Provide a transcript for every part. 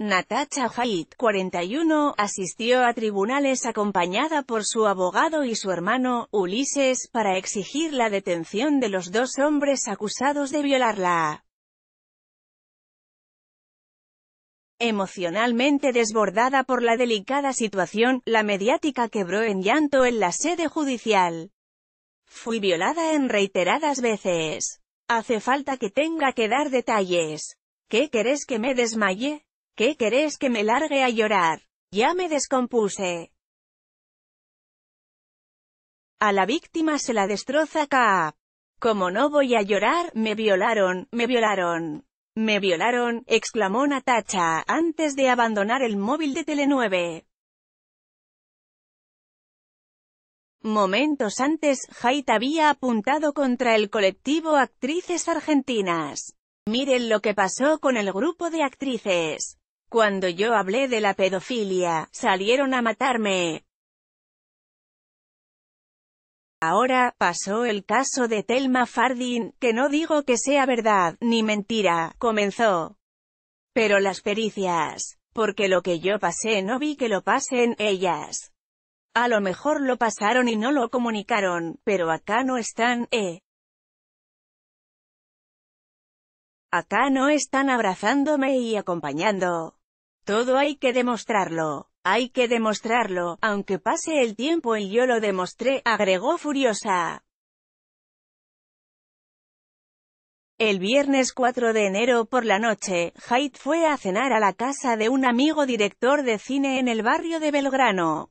Natacha Haidt, 41, asistió a tribunales acompañada por su abogado y su hermano, Ulises, para exigir la detención de los dos hombres acusados de violarla. Emocionalmente desbordada por la delicada situación, la mediática quebró en llanto en la sede judicial. Fui violada en reiteradas veces. Hace falta que tenga que dar detalles. ¿Qué querés que me desmaye? ¿Qué querés que me largue a llorar? Ya me descompuse. A la víctima se la destroza K. Como no voy a llorar, me violaron, me violaron. Me violaron, exclamó Natacha, antes de abandonar el móvil de Telenueve. Momentos antes, Haidt había apuntado contra el colectivo Actrices Argentinas. Miren lo que pasó con el grupo de actrices. Cuando yo hablé de la pedofilia, salieron a matarme. Ahora, pasó el caso de Telma Fardin, que no digo que sea verdad, ni mentira, comenzó. Pero las pericias. Porque lo que yo pasé no vi que lo pasen, ellas. A lo mejor lo pasaron y no lo comunicaron, pero acá no están, eh. Acá no están abrazándome y acompañando. Todo hay que demostrarlo. Hay que demostrarlo, aunque pase el tiempo y yo lo demostré, agregó furiosa. El viernes 4 de enero por la noche, Haidt fue a cenar a la casa de un amigo director de cine en el barrio de Belgrano.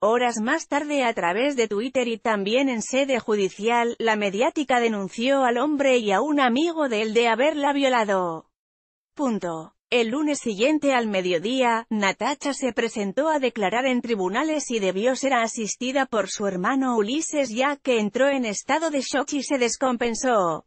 Horas más tarde a través de Twitter y también en sede judicial, la mediática denunció al hombre y a un amigo de él de haberla violado. Punto. El lunes siguiente al mediodía, Natacha se presentó a declarar en tribunales y debió ser asistida por su hermano Ulises ya que entró en estado de shock y se descompensó.